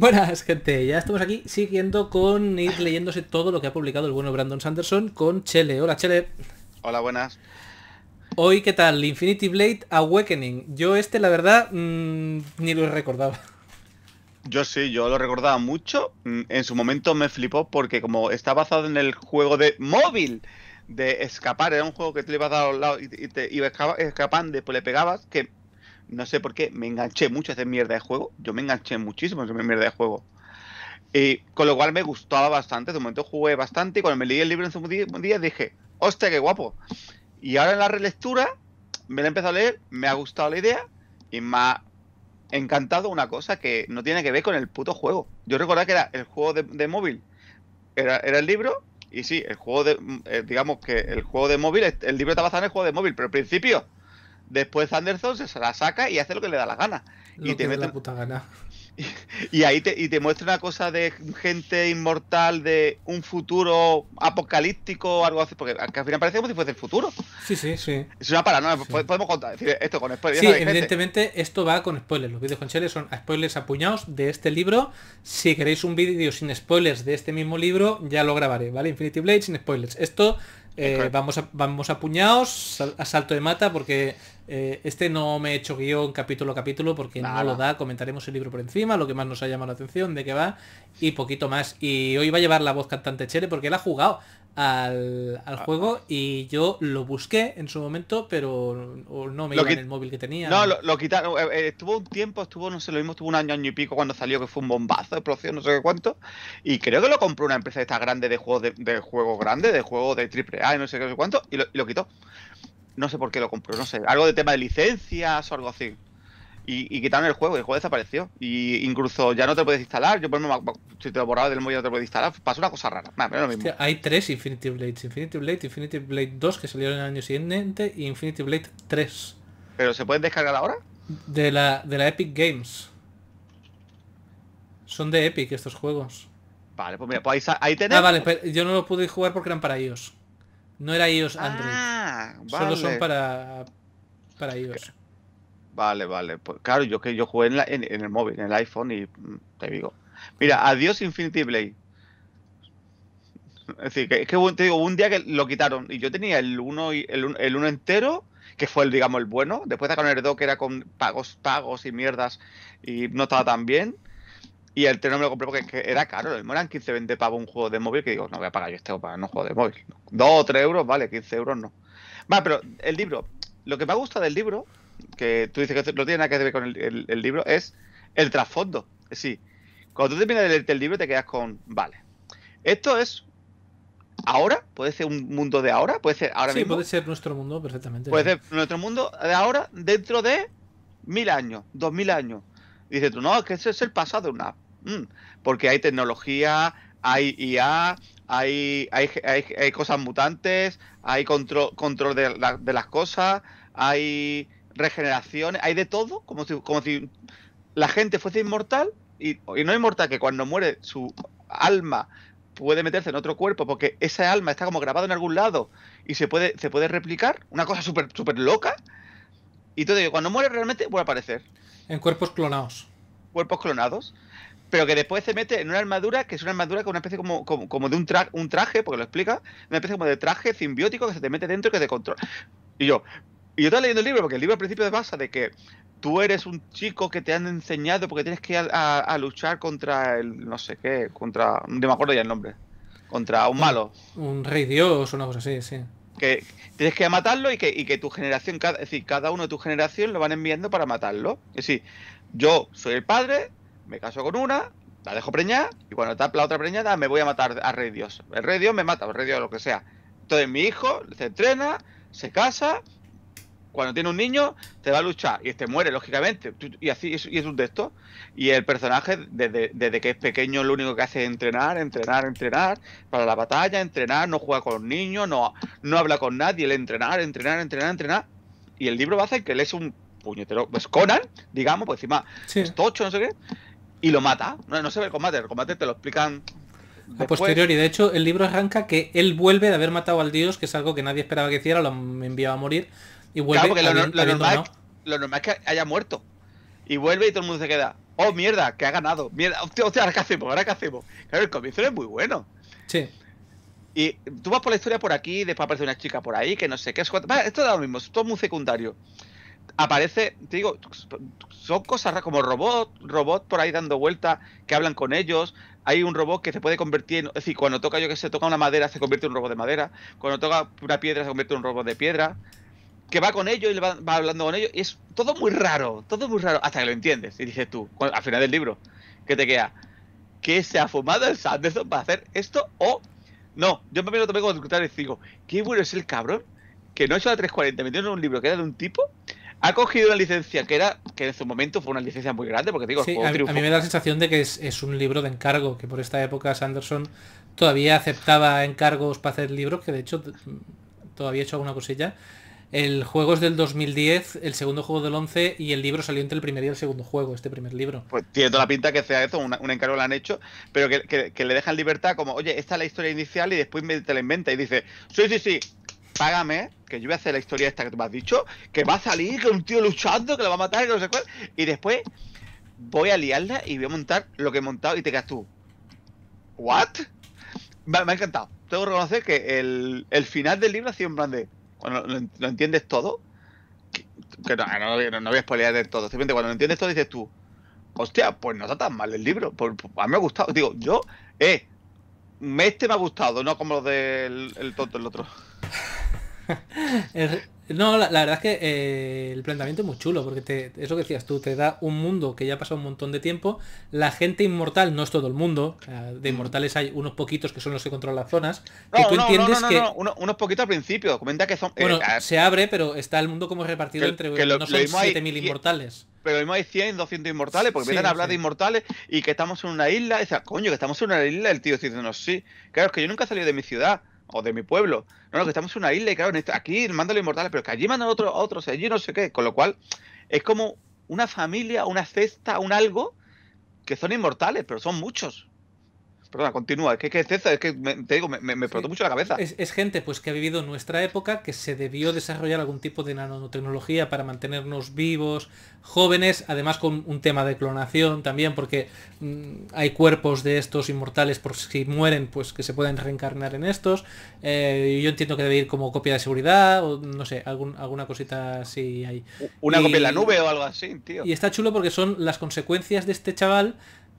Buenas, gente. Ya estamos aquí siguiendo con ir leyéndose todo lo que ha publicado el bueno Brandon Sanderson con Chele. Hola, Chele. Hola, buenas. Hoy, ¿qué tal? Infinity Blade Awakening. Yo este, la verdad, mm, ni lo recordaba. Yo sí, yo lo recordaba mucho. Mm, en su momento me flipó porque como está basado en el juego de móvil de escapar, era un juego que te le ibas a dar a los lados y te ibas escapando, después le pegabas, que no sé por qué, me enganché mucho a hacer mierda de juego. Yo me enganché muchísimo a hacer mierda de juego. Y con lo cual me gustaba bastante. De momento jugué bastante. Y cuando me leí el libro en su día dije, hostia, qué guapo. Y ahora en la relectura me lo he empezado a leer, me ha gustado la idea y me ha encantado una cosa que no tiene que ver con el puto juego. Yo recordaba que era el juego de, móvil, era, el libro, y sí, el juego de, eh, digamos que el juego de móvil, el libro está basado en el juego de móvil, pero al principio Después Anderson se la saca y hace lo que le da la gana. y te puta gana. Y, ahí te, muestra una cosa de gente inmortal, de un futuro apocalíptico o algo así, porque al final parece como si fuese el futuro. Sí, sí, sí. Es una paranoia, podemos contar, esto con spoilers. Sí, evidentemente esto va con spoilers. Los vídeos con Chele son spoilers apuñados de este libro. Si queréis un vídeo sin spoilers de este mismo libro, ya lo grabaré, ¿vale? Infinity Blade sin spoilers. Esto eh, vamos, vamos apuñados, a salto de mata, porque eh, este no me he hecho guión capítulo a capítulo porque no lo da. Comentaremos el libro por encima, lo que más nos ha llamado la atención, de qué va y poquito más. Y hoy va a llevar la voz cantante Chere porque él ha jugado al, ah. juego y yo lo busqué en su momento, pero no me iba en el móvil que tenía. No, lo, quitaron. Eh, eh, estuvo un tiempo, estuvo, no sé, lo mismo, estuvo un año, y pico cuando salió, que fue un bombazo, explosión, no sé qué cuánto. Y creo que lo compró una empresa de estas grande de juegos de, juego grande grandes, de juegos de triple A y no sé qué, sé cuánto, y lo quitó. No sé por qué lo compró, no sé. Algo de tema de licencias o algo así. Y, quitaron el juego, y el juego desapareció. Y incluso ya no te puedes instalar. Yo, por ejemplo, si te lo borraba del móvil, no te puedes instalar. Pasó una cosa rara. pero lo mismo. hay tres Infinity Blades: Infinity Blade, Infinity Blade 2, que salieron el año siguiente, y Infinity Blade 3. ¿Pero se pueden descargar ahora? De la, de la Epic Games. Son de Epic estos juegos. Vale, pues mira, pues ahí, tenéis. Ah, vale, pero yo no los pude jugar porque eran para ellos. No era iOS ah, Android. Solo son para, para iOS. Vale, vale. Pues, claro, yo que yo jugué en, en, el móvil, en el iPhone y mm, te digo. Mira, adiós Infinity Blade. Es decir, que, es que te digo, un día que lo quitaron y yo tenía el 1 el, el uno entero, que fue el, digamos, el bueno. Después de el 2 que era con pagos, pagos y mierdas y no estaba tan bien. Y el no me lo compré porque era caro, el moran 15, 20 pavo un juego de móvil que digo, no voy a pagar yo este para un juego de móvil. Dos o tres euros, vale, 15 euros no. Va, pero el libro, lo que me gusta del libro, que tú dices que no tiene nada que ver con el, libro, es el trasfondo. Sí, cuando tú terminas de leerte el libro te quedas con, vale, esto es ahora, puede ser un mundo de ahora, puede ser ahora mismo. Sí, puede ser nuestro mundo perfectamente. Puede ser nuestro mundo de ahora dentro de mil años, dos mil años, Dices tú, no, que ese es el pasado. una mm, porque hay tecnología, hay IA, hay, hay, hay, cosas mutantes, hay control, control de, las cosas, hay regeneraciones, hay de todo, como si, como si la gente fuese inmortal y, no inmortal que cuando muere su alma puede meterse en otro cuerpo porque esa alma está como grabada en algún lado y se puede, se puede replicar, una cosa súper super loca. Y entonces cuando muere realmente vuelve a aparecer. En cuerpos clonados. Cuerpos clonados. Pero que después se mete en una armadura que es una armadura con una especie como, como, de un, un traje, porque lo explica, una especie como de traje simbiótico que se te mete dentro y que te controla. Y yo, y yo estaba leyendo el libro, porque el libro al principio de basa de que tú eres un chico que te han enseñado porque tienes que ir a, luchar contra el no sé qué, contra. No me acuerdo ya el nombre. Contra un, malo. Un rey dios o una cosa así, sí que tienes que matarlo y que, que tu generación, cada, es decir, cada uno de tu generación lo van enviando para matarlo. Es decir, yo soy el padre, me caso con una, la dejo preñar y cuando está la otra preñada me voy a matar a Rey Dios. El Rey Dios me mata, el Rey Dios lo que sea. Entonces mi hijo se entrena, se casa cuando tiene un niño, te va a luchar y te muere, lógicamente. Y así es, y es un texto. Y el personaje, desde, desde, que es pequeño, lo único que hace es entrenar, entrenar, entrenar para la batalla, entrenar, no juega con niños, no, no habla con nadie, el entrenar, entrenar, entrenar, entrenar. Y el libro va a hacer que él es un puñetero, pues Conan, digamos, por pues, encima es pues, tocho, no sé qué, y lo mata. No, no se ve el combate, el combate te lo explican A posteriori, de hecho, el libro arranca que él vuelve de haber matado al dios, que es algo que nadie esperaba que hiciera, lo enviaba a morir, lo, normal, es que haya muerto. Y vuelve y todo el mundo se queda. Oh, mierda, que ha ganado. Mierda, ahora qué hacemos, ahora qué hacemos. Claro, el comienzo es muy bueno. Sí. Y tú vas por la historia por aquí, después aparece una chica por ahí, que no sé qué es. Esto da lo mismo, es todo muy secundario. Aparece, te digo, son cosas como robot, robot por ahí dando vueltas, que hablan con ellos. Hay un robot que se puede convertir en. Es decir, cuando toca, yo que se toca una madera, se convierte en un robot de madera. Cuando toca una piedra, se convierte en un robot de piedra que va con ellos y va, hablando con ellos. Y es todo muy raro, todo muy raro, hasta que lo entiendes. Y dices tú, al final del libro, que te queda, que se ha fumado el Sanderson para hacer esto o no. Yo me lo tomé como discutir y digo, qué bueno es el cabrón que no ha hecho la 340, me en un libro que era de un tipo. Ha cogido una licencia que era, que en su momento fue una licencia muy grande, porque digo, a, mí, me da la sensación de que es, es un libro de encargo, que por esta época Sanderson todavía aceptaba encargos para hacer libros, que de hecho todavía he hecho alguna cosilla, el juego es del 2010, el segundo juego del 11 y el libro salió entre el primer y el segundo juego, este primer libro. Pues tiene toda la pinta que sea eso, un, encargo lo han hecho, pero que, le dejan libertad como, oye, esta es la historia inicial y después te la inventa y dice, sí, sí, sí, págame, que yo voy a hacer la historia esta que tú me has dicho, que va a salir con un tío luchando, que lo va a matar, que no sé cuál, y después voy a liarla y voy a montar lo que he montado y te quedas tú. ¿What? Me, ha encantado. Tengo que reconocer que el, el final del libro ha sido en plan de cuando lo, entiendes todo, que, no, no, voy a spoilear todo, simplemente cuando lo entiendes todo dices tú, hostia, pues no está tan mal el libro, a mí me ha gustado, digo, yo, eh, este me ha gustado, no como lo del el tonto, el otro no, la, verdad es que eh, el planteamiento es muy chulo, porque te, eso que decías tú, te da un mundo que ya ha pasado un montón de tiempo, la gente inmortal no es todo el mundo, de mm. inmortales hay unos poquitos que son los que controlan las zonas, no, que tú no, entiendes no, unos poquitos al principio, comenta que son... Eh, bueno, ah, se abre, pero está el mundo como repartido entre... Que no son 7.000 inmortales pero mismo hay 100, 200 inmortales, porque vienen a hablar de inmortales y que estamos en una isla. esa ah, coño, que estamos en una isla, el tío dice, sí. Claro, es que yo nunca he de mi ciudad o de mi pueblo. No, no, que estamos en una isla y claro, aquí mandan los inmortales, pero que allí mandan otros, otros, allí no sé qué. Con lo cual, es como una familia, una cesta, un algo que son inmortales, pero son muchos. Perdona, continúa, es que, es, que me, te digo, me, me, mucho la cabeza. Es, gente pues que ha vivido nuestra época, que se debió desarrollar algún tipo de nanotecnología para mantenernos vivos, jóvenes, además con un tema de clonación también, porque mm, hay cuerpos de estos inmortales por si mueren, pues que se pueden reencarnar en estos. Eh, yo entiendo que debe ir como copia de seguridad, o no sé, alguna cosita así hay. Una copia en la nube o algo así, tío. Y está chulo porque son las consecuencias de este chaval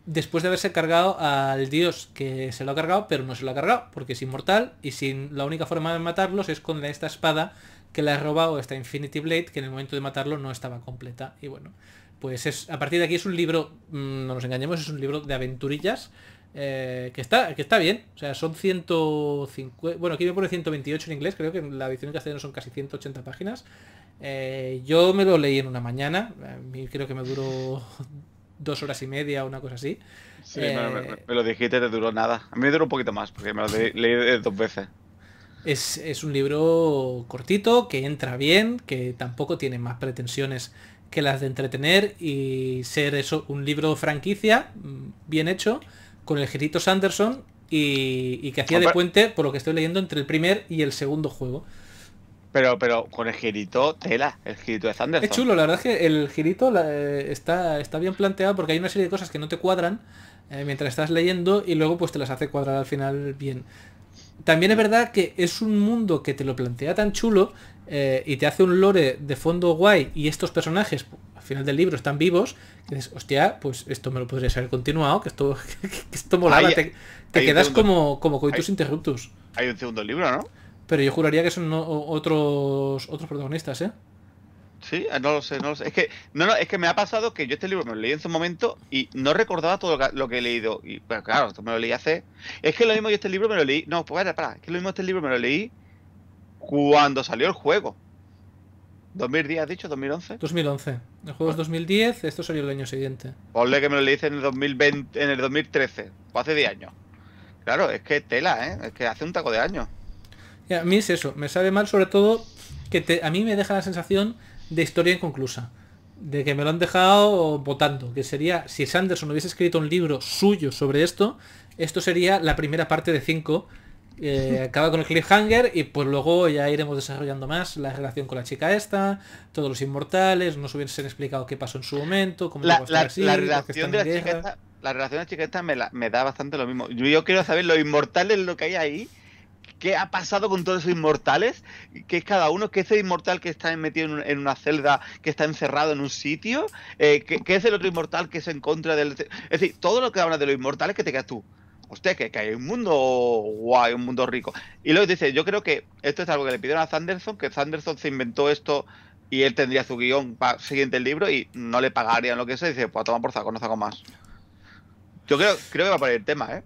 después de haberse cargado al dios que se lo ha cargado, pero no se lo ha cargado, porque es inmortal y sin la única forma de matarlos es con esta espada que le ha robado esta Infinity Blade, que en el momento de matarlo no estaba completa. Y bueno, pues a partir de aquí es un libro, mm, no nos engañemos, es un libro de aventurillas. Eh, que, está, que está bien, o sea, son 150, bueno, aquí me pone 128 en inglés, creo que en la edición en castellano son casi 180 páginas. Eh, yo me lo leí en una mañana, creo que me duró dos horas y media una cosa así. Eh, me, lo dijiste, te duró nada. A mí me duró un poquito más, porque me lo leí dos veces. Es, un libro cortito, que entra bien, que tampoco tiene más pretensiones que las de entretener y ser eso, un libro franquicia, mm, bien hecho, con el jerito Sanderson y que hacía de puente, por lo que estoy leyendo, entre el primer y el segundo juego. Pero, pero con el girito, tela, el girito de Sanderson. Es chulo, la verdad es que el girito eh, está, está bien planteado porque hay una serie de cosas que no te cuadran eh, mientras estás leyendo y luego pues te las hace cuadrar al final bien. También es verdad que es un mundo que te lo plantea tan chulo eh, y te hace un lore de fondo guay y estos personajes al final del libro están vivos, que dices, hostia, pues esto me lo podría haber continuado, que esto, que, esto molaba, te, quedas como, como coitus interruptus. Hay un segundo libro, ¿no? Pero yo juraría que son otros, otros protagonistas, ¿eh? Sí, ah, no lo sé, no lo sé. Es que, no, es que me ha pasado que yo este libro me lo leí en su momento y no recordaba todo lo que, he leído. Y pues, claro, me lo leí hace. Es que lo mismo yo este libro me lo leí. No, pues para, es que lo mismo este libro me lo leí cuando salió el juego. 2010, has dicho, 2011. 2011. El juego es 2010, ah. esto salió el año siguiente. Ponle que me lo leí en el en el 2013, o hace 10 años. Claro, es que tela, ¿eh? Es que hace un taco de años a mí es eso, me sabe mal sobre todo que te, a mí me deja la sensación de historia inconclusa. De que me lo han dejado votando. Que sería, si Sanderson hubiese escrito un libro suyo sobre esto, esto sería la primera parte de 5. Eh, acaba con el cliffhanger y pues luego ya iremos desarrollando más la relación con la chica esta, todos los inmortales, nos hubiesen explicado qué pasó en su momento, cómo la, así, la relación de la chica esta, relación me, la, me da bastante lo mismo. Yo, quiero saber lo inmortal es lo que hay ahí ¿Qué ha pasado con todos esos inmortales? ¿Qué es cada uno? ¿Qué es el inmortal que está metido en, una celda, que está encerrado en un sitio? Eh, ¿qué, es el otro inmortal que se contra del...? Es decir, todo lo que habla de los inmortales que te quedas tú. ¿Usted que, que hay un mundo guay, un mundo rico. Y luego dice, yo creo que esto es algo que le pidieron a Sanderson, que Sanderson se inventó esto y él tendría su guión para siguiente libro y no le pagarían lo que sea. Y dice, pues toma por saco, no saco más. Yo creo, creo que va a poner el tema, ¿eh?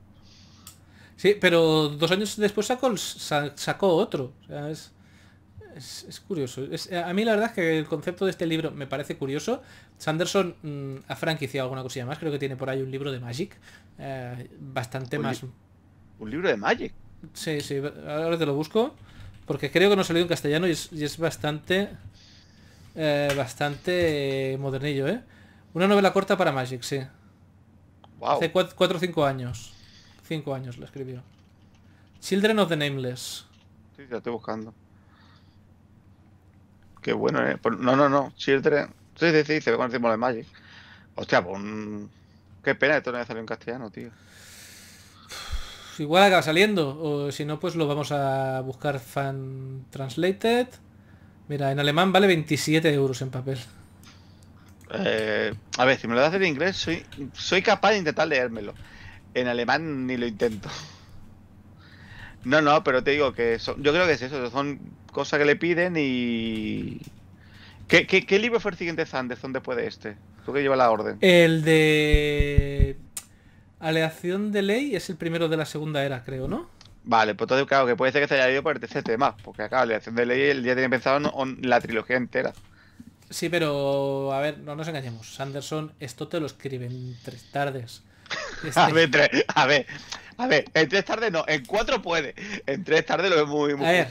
Sí, pero dos años después sacó, sacó otro. es, es, curioso. a mí la verdad es que el concepto de este libro me parece curioso. Sanderson ha mm, franquiciado alguna cosilla más. Creo que tiene por ahí un libro de Magic. Eh, bastante más... ¿Un libro de Magic? Sí, sí. Ahora te lo busco. Porque creo que no salió en castellano y es, bastante... Eh, bastante modernillo, ¿eh? Una novela corta para Magic, sí. Hace cuatro o 5 años. Cinco años le escribió. Children of the Nameless. Sí, ya estoy buscando. Qué bueno, ¿eh? No, no, no. Children... Sí, sí, sí, se ve con el de Magic. Hostia, pues... Mm, qué pena, esto no haya salido en castellano, tío. Igual acaba saliendo. O si no, pues lo vamos a buscar fan translated. Mira, en alemán vale 27 euros en papel. Eh, a ver, si me lo das en inglés, soy, soy capaz de intentar leérmelo. En alemán ni lo intento. No, no, pero te digo que yo creo que es eso, son cosas que le piden y... ¿Qué, libro fue el siguiente Sanderson después de este? Tú que lleva la orden. El de... Aleación de ley es el primero de la segunda era, creo, ¿no? Vale, pues entonces claro, que puede ser que se haya ido por el tema, porque acá Aleación de ley ya tenía pensado en, la trilogía entera. Sí, pero a ver, no nos engañemos. Sanderson esto te lo escriben tres tardes. A ver, a ver, en tres tardes no, en cuatro puede. En tres tardes lo es muy, muy. A ver.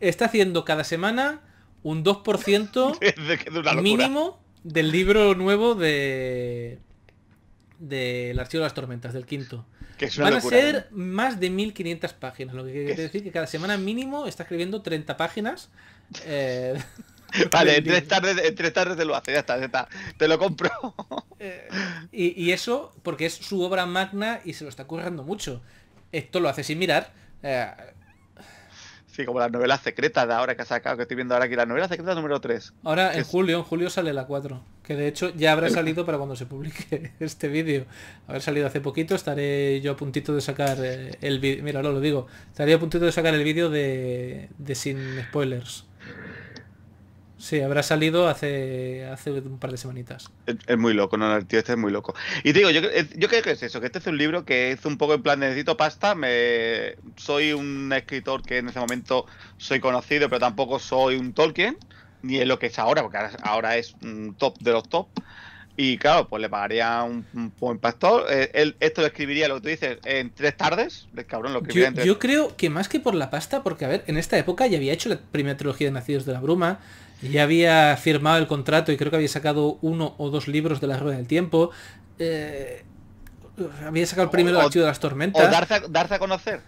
Está haciendo cada semana un 2% mínimo del libro nuevo de del archivo de las tormentas, del quinto. Van a ser ¿eh? más de 1500 páginas, lo que quiere decir que cada semana mínimo está escribiendo 30 páginas. Eh... Vale, en tres, tardes, tardes te lo hace, ya está, ya está. Te lo compro. Eh, y, eso porque es su obra magna y se lo está currando mucho. Esto lo hace sin mirar. Eh. Sí, como la novela secreta de ahora que ha sacado, que estoy viendo ahora aquí, la novela secreta número 3. Ahora en julio, en julio sale la 4, que de hecho ya habrá salido para cuando se publique este vídeo. Haber salido hace poquito, estaré yo a puntito de sacar eh, el vídeo, mira, lo digo, estaría a puntito de sacar el vídeo de, de sin spoilers. Sí, habrá salido hace, hace un par de semanitas. Es, muy loco, no, el este es muy loco. Y digo, yo, eh, yo, creo que es eso, que este es un libro que es un poco en plan, necesito pasta, me, soy un escritor que en ese momento soy conocido, pero tampoco soy un Tolkien, ni es lo que es ahora, porque ahora es un top de los top. Y claro, pues le pagaría un, buen pastor. Eh, esto lo escribiría, lo que tú dices, en tres tardes. lo yo, creo que más que por la pasta, porque a ver, en esta época ya había hecho la primera trilogía de Nacidos de la Bruma, ya había firmado el contrato y creo que había sacado uno o dos libros de la Rueda del Tiempo. Eh, había sacado el primero Archivo de las Tormentas. O darse a, conocer.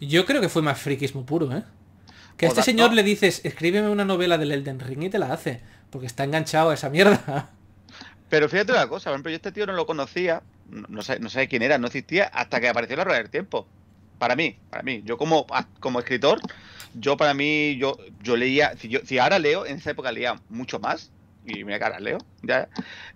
Yo creo que fue más friquismo puro, ¿eh? Que a este señor le dices, escríbeme una novela del Elden Ring y te la hace, porque está enganchado a esa mierda. Pero fíjate una cosa, por ejemplo, yo este tío no lo conocía, no sé, quién era, no existía, hasta que apareció la rueda del tiempo. Para mí, para mí. Yo como, ah, como escritor, yo para mí, yo, yo leía, si, ahora leo, en esa época leía mucho más, y mira que leo,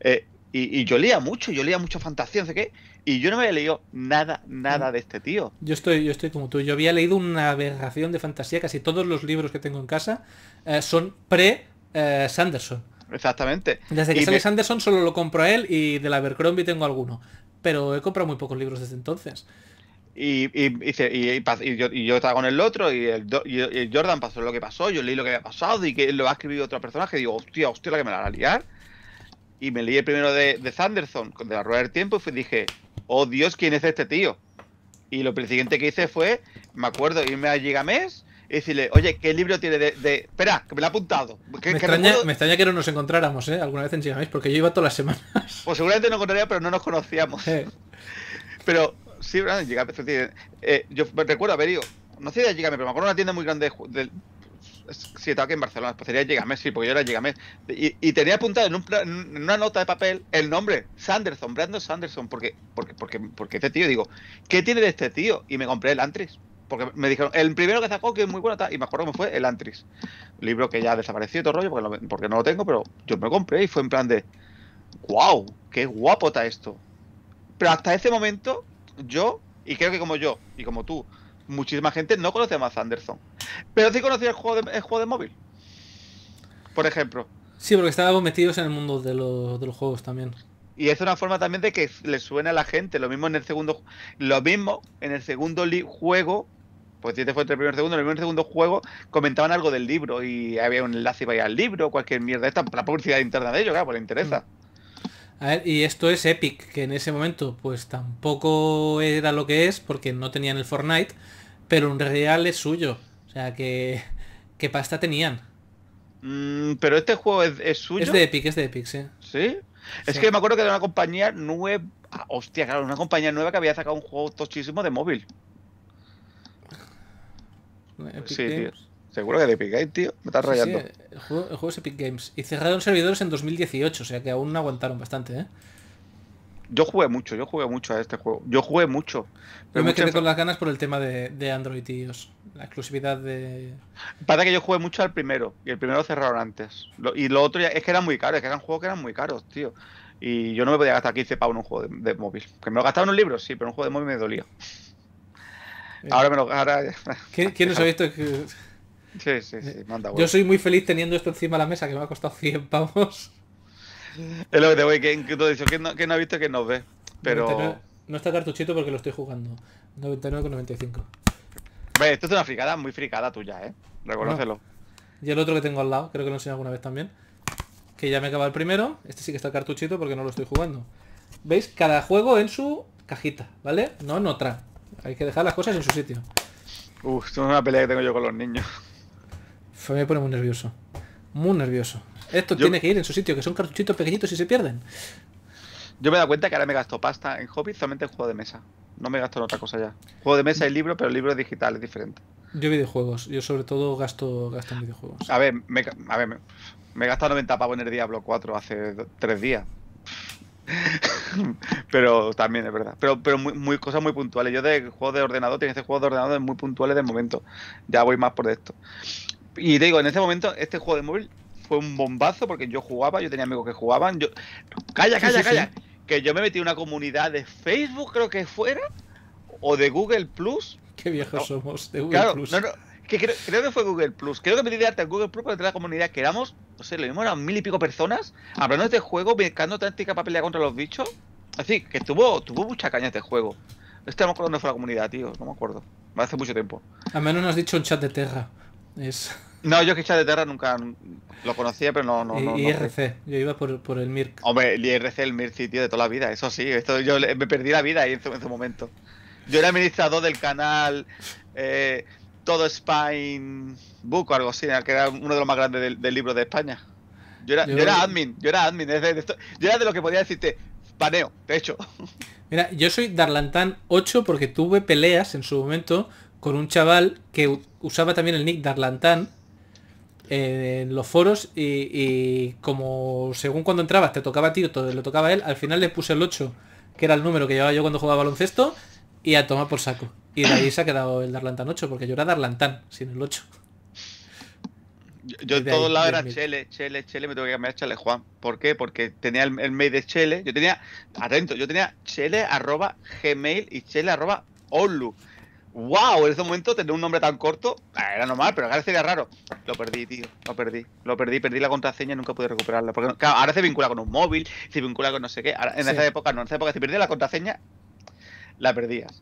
eh, y, yo leía mucho, yo leía mucho fantasía, no sé qué, y yo no me había leído nada, nada de este tío. Yo estoy, yo estoy como tú, yo había leído una aberración de fantasía, casi todos los libros que tengo en casa eh, son pre eh, Sanderson exactamente. Desde que Sanderson Sanderson solo lo compro a él y de la Abercrombie tengo alguno. Pero he comprado muy pocos libros desde entonces. Y, y, yo, estaba con el otro y el, Jordan pasó lo que pasó, yo leí lo que había pasado y que lo ha escrito otra persona que digo, hostia, hostia, la que me la van a liar. Y me leí el primero de, de Sanderson, de la rueda del tiempo, y dije, oh Dios, ¿quién es este tío? Y lo siguiente que hice fue, me acuerdo, irme a mes y decirle, oye, ¿qué libro tiene de...? Espera, que me lo ha apuntado. me, extraña, me, extraña, que no nos encontráramos, ¿eh? Alguna vez en Gigamesh, porque yo iba todas las semanas. Pues seguramente nos encontraría, pero no nos conocíamos. Eh. Pero sí, Brandon, llega Gigamesh, eh, yo me recuerdo haber ido, no sé de Gigamesh, pero me acuerdo de una tienda muy grande de, de si estaba aquí en Barcelona, pues sería Gigamesh, sí, porque yo era Gigamesh. Y, y, tenía apuntado en, un, en, una nota de papel el nombre, Sanderson, Brandon Sanderson, porque, porque, porque, porque este tío, digo, ¿qué tiene de este tío? Y me compré el Antris porque me dijeron, el primero que sacó que es muy bueno, y me acuerdo que fue el Antris, libro que ya ha desapareció todo rollo, porque, no lo tengo, pero yo me lo compré y fue en plan de, wow, qué guapo está esto. Pero hasta ese momento, yo, y creo que como yo, y como tú, muchísima gente no conocía más Anderson, pero sí conocía el juego de, el juego de móvil, por ejemplo. Sí, porque estábamos metidos en el mundo de los, juegos también. Y es una forma también de que le suene a la gente. Lo mismo en el segundo, lo mismo en el segundo juego pues este fue entre el primer segundo. En el primer segundo juego comentaban algo del libro y había un enlace para ir al libro, cualquier mierda. Esta, la publicidad interna de ellos, claro, pues le interesa. Mm. A ver, y esto es Epic, que en ese momento pues tampoco era lo que es porque no tenían el Fortnite, pero un real es suyo. O sea que... ¿Qué pasta tenían? Mm, pero este juego es, suyo. Es de Epic, es de Epic, sí. Es que me acuerdo que era una compañía nueva... Hostia, claro, una compañía nueva que había sacado un juego tochísimo de móvil. Pues sí, Tío. Seguro que de Epic Games, tío. Me estás rayando. Sí, eh, el, juego, es Epic Games. Y cerraron servidores en 2018, o sea que aún aguantaron bastante, ¿eh? Yo jugué mucho, yo jugué mucho a este juego. Yo jugué mucho. Pero me quedé con las ganas por el tema de, Android, tíos. La exclusividad de. Pasa que yo jugué mucho al primero. Y el primero lo cerraron antes. y lo otro es que eran muy caros, es que eran juegos que eran muy caros, tío. Y yo no me podía gastar 15 pavos en un juego de, móvil. Que me lo gastaba en un libro, sí, pero un juego de móvil me dolía. Eh, ahora me lo. Ahora... ¿Quién, nos ha visto? Sí, sí, eh, sí, manda Yo soy muy feliz teniendo esto encima de la mesa que me ha costado 100 pavos. Es lo que te voy, que tú ¿quién no, ha visto que nos ve. Pero. no está cartuchito porque lo estoy jugando. 99,95. Ve, esto es una fricada muy fricada tuya, ¿eh? Reconócelo. Y el otro que tengo al lado, creo que lo enseñé alguna vez también. Que ya me acaba el primero. Este sí que está cartuchito porque no lo estoy jugando. ¿Veis? Cada juego en su cajita, ¿vale? No en otra. Hay que dejar las cosas en su sitio. Uf, esto es una pelea que tengo yo con los niños. me pone muy nervioso. Muy nervioso. Esto tiene que ir en su sitio, que son cartuchitos pequeñitos y se pierden. Yo me he dado cuenta que ahora me gasto pasta en hobby solamente en juego de mesa. No me gasto en otra cosa ya. Juego de mesa y libro, pero el libro es digital, es diferente. Yo videojuegos. Yo sobre todo gasto, gasto videojuegos. A ver, me, a ver, me, me he gastado 90 pavos en el Diablo 4 hace 3 días. pero también es verdad. Pero, pero muy, cosas muy puntuales. Yo de juego de ordenador, tienes este juego de ordenador muy puntuales de momento. Ya voy más por esto. Y digo, en este momento, este juego de móvil fue un bombazo porque yo jugaba, yo tenía amigos que jugaban. Yo... Calla, calla, calla. Que yo me metí en una comunidad de Facebook, creo que fuera, o de Google Plus. Qué viejos somos de Google Plus creo, que fue Google Plus. Creo que me dijiste al Google Plus porque la comunidad que éramos, no sé, lo mismo eran mil y pico personas hablando de este juego, buscando táctica para pelear contra los bichos. Así que estuvo, tuvo mucha caña este juego. no me acuerdo dónde fue la comunidad, tío. No me acuerdo. Hace mucho tiempo. Al menos nos has dicho un chat de Terra. No, yo es que chat de Terra nunca lo conocía, pero no. no, IRC. Yo iba por, el Mirc. Hombre, el IRC, el Mirc, tío, de toda la vida. Eso sí. Esto, yo me perdí la vida ahí en ese momento. Yo era administrador del canal. Eh, todo Spinebook Book o algo así, que era uno de los más grandes del, libro de España. Yo era, admin, yo era admin. De, yo era de lo que podía decirte, paneo, de hecho. Mira, yo soy Darlantan 8 porque tuve peleas en su momento con un chaval que usaba también el nick Darlantan eh, en los foros y, como según cuando entrabas te tocaba a ti, todo, lo tocaba él, al final le puse el 8, que era el número que llevaba yo cuando jugaba baloncesto, y a tomar por saco. Y de ahí se ha quedado el Darlantan 8, porque yo era Darlantan, sin el 8. Yo, en todos lados era Chele, Chele, Chele, me tuve que cambiar a Juan. ¿Por qué? Porque tenía el, mail de Chele, yo tenía, atento, yo tenía Chele arroba Gmail y Chele arroba Olu. ¡Wow! En ese momento tener un nombre tan corto ah, era normal, pero ahora sería raro. Lo perdí, tío. Lo perdí. Lo perdí, perdí la contraseña y nunca pude recuperarla. Porque ahora se vincula con un móvil, se vincula con no sé qué. en esa época no, en esa época si perdías la contraseña, la perdías.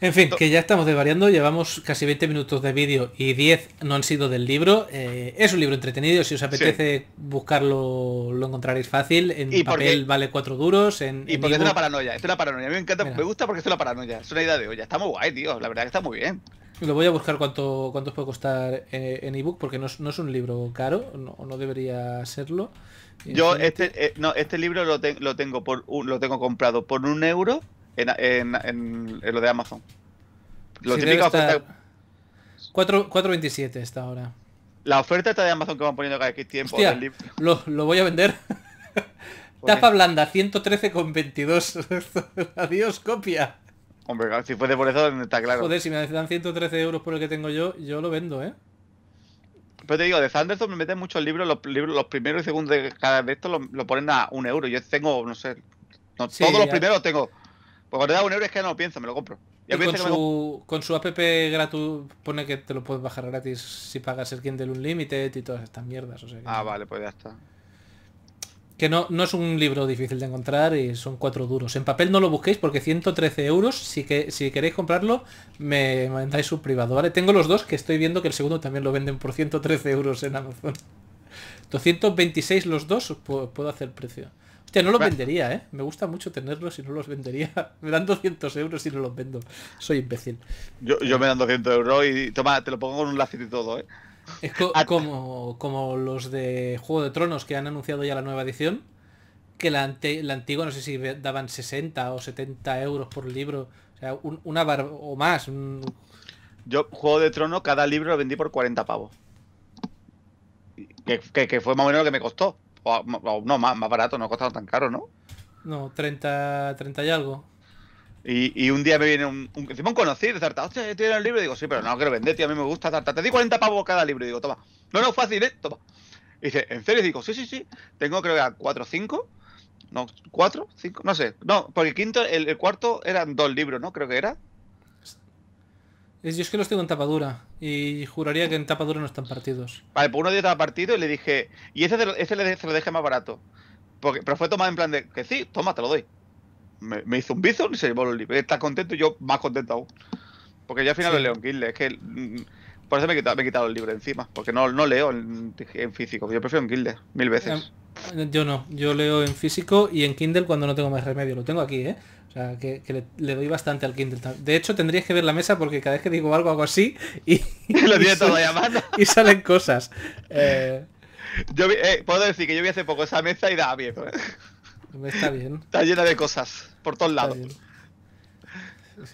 En fin, que ya estamos desvariando, llevamos casi 20 minutos de vídeo y 10 no han sido del libro. Eh, es un libro entretenido, si os apetece buscarlo lo encontraréis fácil. En papel vale 4 duros. y porque es una paranoia, es una paranoia. A mí me encanta, me gusta porque es una paranoia, es una idea de olla. Está muy guay, tío, la verdad que está muy bien. Lo voy a buscar cuánto, cuánto puede costar eh, en ebook porque no es, un libro caro, no, debería serlo. Yo este, eh, no, este libro lo, tengo por lo tengo comprado por un euro en, en, en, lo de Amazon. Lo típico 4.27 está ahora. La oferta está de Amazon que van poniendo cada X tiempo. lo, voy a vender. Tapa blanda, 113,22. Adiós, copia. Hombre, si fuese por eso, está claro. Joder, si me dan 113 euros por el que tengo yo, yo lo vendo, ¿eh? Pero te digo, de Sanderson me meten muchos libros, los libros, los primeros y segundos de cada de estos lo, ponen a un euro. Yo tengo, no sé, todos los primeros tengo pues cuando te da un euro es que no lo pienso, me lo compro. con, su, app gratuito pone que te lo puedes bajar gratis si pagas el Kindle Unlimited y todas estas mierdas. ah, vale, pues ya está. Que no, no es un libro difícil de encontrar y son cuatro duros. En papel no lo busquéis porque 113 euros, si, que, si queréis comprarlo, me mandáis un privado, ¿vale? Tengo los dos que estoy viendo que el segundo también lo venden por 113 euros en Amazon. 226 los dos, puedo hacer precio no los vendería, ¿eh? Me gusta mucho tenerlos y no los vendería. Me dan 200 euros y no los vendo. Soy imbécil. Yo, me dan 200 euros y toma, te lo pongo con un lacito y todo, ¿eh? Es ah. como, como los de Juego de Tronos que han anunciado ya la nueva edición. Que la, la antigua, no sé si daban 60 o 70 euros por libro. O sea, una bar o más. Yo, Juego de Tronos, cada libro lo vendí por 40 pavos. que fue más o menos lo que me costó. O, no, más, más barato, no ha costado tan caro, ¿no? No, 30, 30 y algo. Y, y, un día me viene un, un, encima un conocido, hostia, estoy en el libro, y digo, sí, pero no quiero vender, tío, a mí me gusta Zarta, Te di 40 pavos cada libro, y digo, toma. No, no, fácil, eh, toma. Y dice, ¿en serio? Y digo, sí, sí, sí. Tengo creo que a 4 o 5. No, 4, 5, no sé. No, porque el quinto, el, cuarto eran dos libros, ¿no? Creo que era. Yo es que los tengo en tapadura y juraría que en tapadura no están partidos. Vale, pues uno de estaba partido y le dije, y ese, se lo dejé más barato. Porque, pero fue tomado en plan de que sí, toma, te lo doy. Me, hizo un bizón y se llevó los libros. Está contento y yo más contento aún. Porque yo al final lo leo en Kindle. Es que mm, por eso me he quitado, me el libro encima. Porque no, no leo en, físico. Yo prefiero en Kindle mil veces. Em, yo no. Yo leo en físico y en Kindle cuando no tengo más remedio. Lo tengo aquí, ¿eh? que, le, doy bastante al Kindle. De hecho, tendrías que ver la mesa porque cada vez que digo algo hago así y... y salen cosas. Eh, yo eh, puedo decir que yo vi hace poco esa mesa y da ¿eh? Está bien. Está llena de cosas, por todos lados.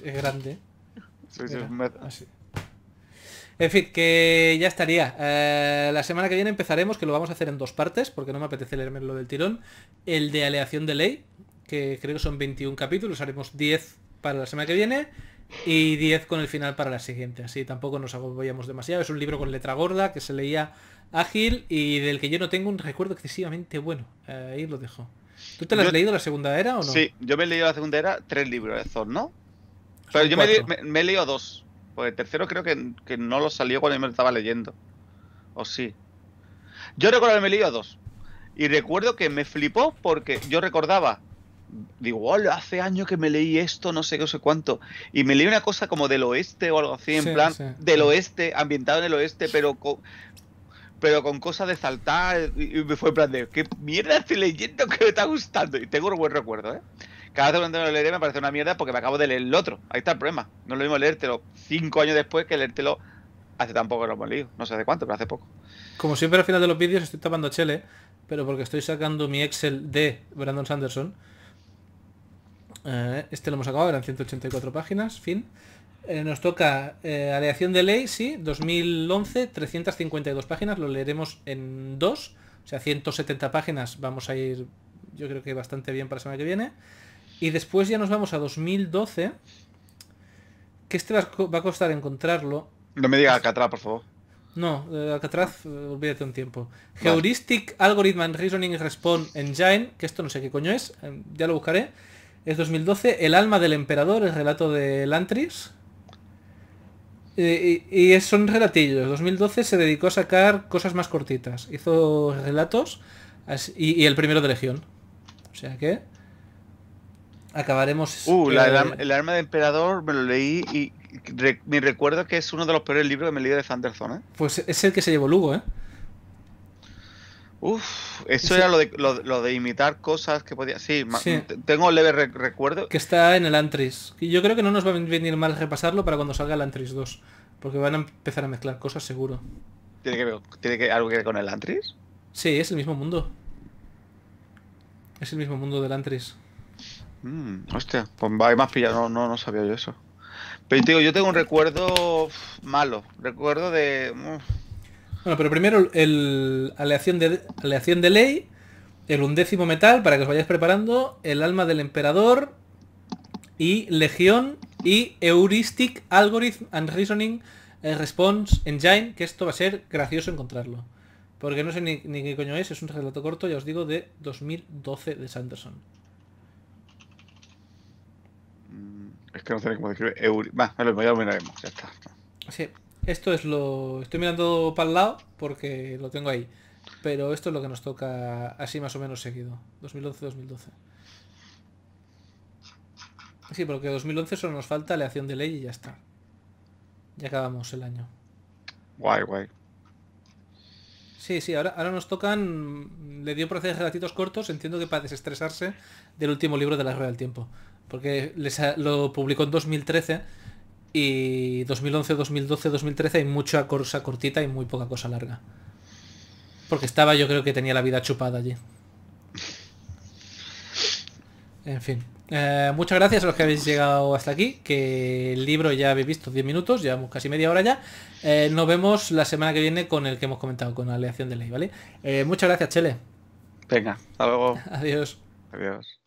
Es grande. En fin, que ya estaría. la semana que viene empezaremos, que lo vamos a hacer en dos partes, porque no me apetece leerme lo del tirón, el de aleación de ley, que creo que son 21 capítulos, haremos 10 para la semana que viene y 10 con el final para la siguiente, así tampoco nos agobiamos demasiado. Es un libro con letra gorda que se leía ágil y del que yo no tengo un recuerdo excesivamente bueno. Eh, ahí lo dejo. ¿Tú te lo has leído la segunda era o no? Sí, yo me he leído la segunda era tres libros de eh, ¿no? Pero yo me, he leído dos. Porque el tercero creo que, que, no lo salió cuando yo me lo estaba leyendo. O sí. Yo recuerdo que me he leído dos. Y recuerdo que me flipó porque yo recordaba digo, hace años que me leí esto, no sé qué, no sé cuánto. Y me leí una cosa como del oeste o algo así, en plan, del oeste, ambientado en el oeste, pero con, pero con cosas de saltar. Y me fue en plan de, ¿qué mierda estoy leyendo que me está gustando? Y tengo un buen recuerdo, ¿eh? Cada vez que lo leeré me parece una mierda porque me acabo de leer el otro. Ahí está el problema. No lo mismo leértelo cinco años después que leértelo hace tampoco lo hemos leído. No sé hace cuánto, pero hace poco. Como siempre al final de los vídeos estoy tapando chele, pero porque estoy sacando mi Excel de Brandon Sanderson. Eh, este lo hemos acabado, eran 184 páginas, fin. Eh, nos toca eh, aleación de ley, sí, 2011, 352 páginas, lo leeremos en dos, o sea, 170 páginas, vamos a ir, yo creo que bastante bien para la semana que viene. Y después ya nos vamos a 2012, que este va a costar encontrarlo. No me diga Alcatraz, por favor. No, Alcatraz, olvídate un tiempo. Heuristic Algorithm and Reasoning Response Engine, que esto no sé qué coño es, ya lo buscaré. Es 2012. El alma del emperador, el relato de Lantris. Eh, y, y, son relatillos. 2012 se dedicó a sacar cosas más cortitas. Hizo relatos y, el primero de Legión. O sea que acabaremos... Uh, eh, el, alma del emperador me lo leí y me recuerdo que es uno de los peores libros que me leí de Sanderson ¿eh? Pues es el que se llevó Lugo, ¿eh? Uf, eso era lo de, imitar cosas que podía. Sí, tengo tengo leve recuerdo. Que está en el Antris. Yo creo que no nos va a venir mal repasarlo para cuando salga el Antris 2. Porque van a empezar a mezclar cosas seguro. ¿Tiene, que, algo que ver con el Antris? Sí, es el mismo mundo. Es el mismo mundo del Antris. Mm, hostia, pues va, más pillado. No, no, sabía yo eso. Pero digo, yo tengo un recuerdo malo. Recuerdo de. Bueno, pero primero el aleación de, aleación de ley, el undécimo metal, para que os vayáis preparando, el alma del emperador y legión y heuristic algorithm and reasoning eh, response engine, que esto va a ser gracioso encontrarlo. Porque no sé ni, qué coño es, es un relato corto, ya os digo, de 2012 de Sanderson. Mm, es que no sé cómo escribe Euri... Va, lo, pues ya lo miraremos, ya está. Sí, esto es lo... Estoy mirando para el lado porque lo tengo ahí. Pero esto es lo que nos toca así más o menos seguido. 2011-2012. Sí, porque 2011 solo nos falta aleación de ley y ya está. Ya acabamos el año. Guay, guay. Sí, sí, ahora, ahora nos tocan... Le dio por hacer relatitos cortos, entiendo que para desestresarse del último libro de la Rueda del Tiempo. Porque lo publicó en 2013 y 2011, 2012, 2013 hay mucha cosa cortita y muy poca cosa larga. Porque estaba, yo creo que tenía la vida chupada allí. En fin. Eh, muchas gracias a los que habéis llegado hasta aquí, que el libro ya habéis visto 10 minutos, llevamos casi media hora ya. Eh, nos vemos la semana que viene con el que hemos comentado, con la aleación de ley, ¿vale? Eh, muchas gracias, Chele. Venga, hasta luego. Adiós. Adiós.